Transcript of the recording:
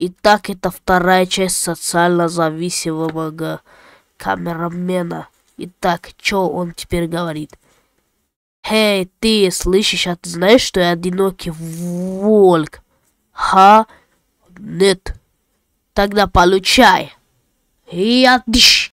Итак, это вторая часть социально зависимого камерамена. Итак, что он теперь говорит? Эй, ты слышишь, а ты знаешь, что я одинокий волк? Ха? Нет. Тогда получай. И отдыш.